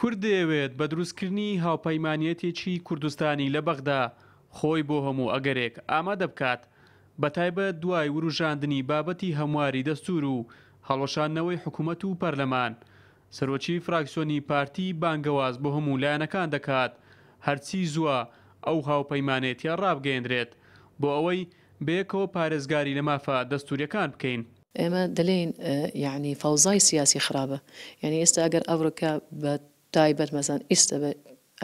کورد دەیەوێت بە دروستکردنی هاوپەیمانەتێکی کوردستانی لە بەغدا خۆی بۆ هەموو ئەگەرێک ئامادە بکات بەتایبەت دوای وروژاندنی بابەتی هەمواری دەستور و هەڵۆشانەوەی حکوومەت و پەرلەمان سەرۆکی فراکسیۆنی پارتی بانگەواز بۆ هەموو لایەنەکان دەکات هەرچی زووە ئەو هاوپەیمانێتیان ڕابگەیندرێت بۆ ئەوەی بەیەکەوە پارێزگاری لە مافە دەستوریەکان بکەین ئێمە دەلێن یعنی فەوزای سیاسی خراپە یعنی ئێستا ئەگەر ئەوڕەکە بە تایبەت مەزان ئیسە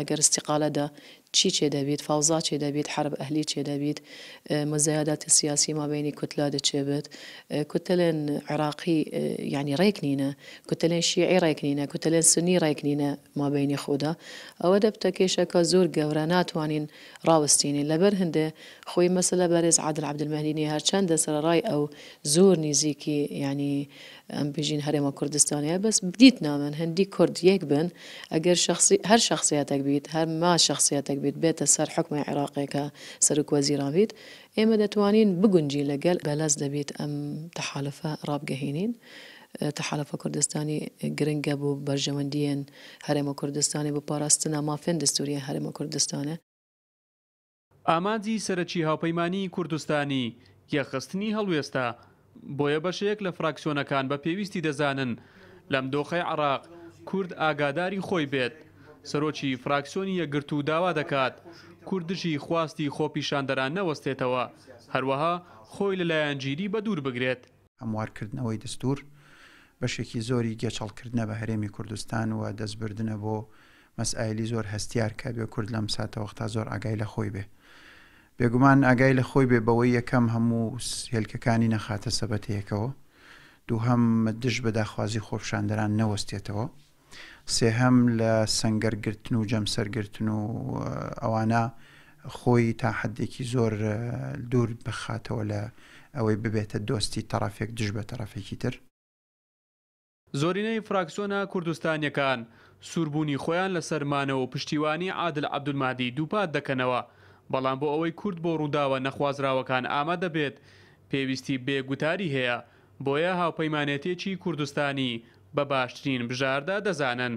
اگر استیقالە ده چی چه دبید فوضا چه دبید حرب اهلی چه دبید اه، مزایدات سیاسی ما بینی چه بید اه، کوتەلێن عراقی اه، ینی ڕێکنینە کوتەلێن شیعی ڕێکنینە کوتەلێن سنی ڕێکنینە ما بینی او ئەوە دەبتە کێشەکە زۆر گەورە ناتوانین ڕاوستینین لەبەر هەندێ خۆی مەسلە بەرێز عادل عبدمەلینی هەرچەندە سەرڕای ئەو زۆر نزیکی ینی ئەم بژین هەرێمە کردستانیه بس بدیت نامن هندی کرد یک بن ئەگەر هر شخصیتێک بیت هر ما شخصیتێک عێراق بیت بێتە سەر حکمی عێراقێکە سەرک وەزیرابیت ئێمە دەتوانین بگونجی لەگەل بەلەس دەبیت ئەم تەحالفە ڕابگەهێنین. تەحالفە کوردستانی گرنگە بوو بەرژەوەندیەن هەرێمە کوردستانی بۆ پاراستنا مافێن دەستوریە هەرێمە کوردستانە ئامادزی سەرەکی هاوپەیمانانی کوردستانی یەخستنی هەڵوێستا بۆیە بەشەیەک لە فراکسیۆنەکان بە پێویستی دەزانن لەم دۆخی عراق کورد ئاگاداری خۆی بێت سەرۆکی فراکسیۆنی یەکگرت و داوا دەکات کوردشی خواستی خۆپیشاندەران نەوەستێتەوە هەروەها خۆی لەلایەنگیری بە دوور بگرێت هەموارکردنەوەی دەستور بەشێکی زۆری گەچەڵکردنە بە هەرێمی کوردستان و دەستبردنە بۆ مەسائلی زۆر هەستیار کە بێ کورد لەم ساتەوەختا زۆر ئاگای لە خۆی بێ بێگومان ئاگای لە خۆی بێ بەوەی یەکەم هەموو هێلکەکانی نەخاتە سەبەتەیەکەوە دوو هەم دش بەداخوازی خۆپشاندەران نەوەستێتەوە سێهەم لە سنگەرگرتن و جەمسەرگرتن و ئەوانە خۆی تا حدێکی زۆر دوور بخاتەوە لە ئەوەی ببێتە دۆستی تەرافێک دژ بە تەرافێکی تر زۆرینەی فراکسۆنە کوردستانیەکان سووربوونی خۆیان لە سەرمانەوە پشتیوانی عادل عبدولمادی دووپات دەکەنەوە بەڵام بۆ ئەوەی کورد بۆ ڕووداوە نەخوازراوەکان ئامادەبێت پێویستی بێگوتاری هەیە بۆیە هاوپەیمانێتێکی کوردستانی بە باشترین بژاردا دەزانن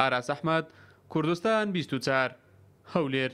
ئاراس ئەحمد کوردستان 24 هەولێر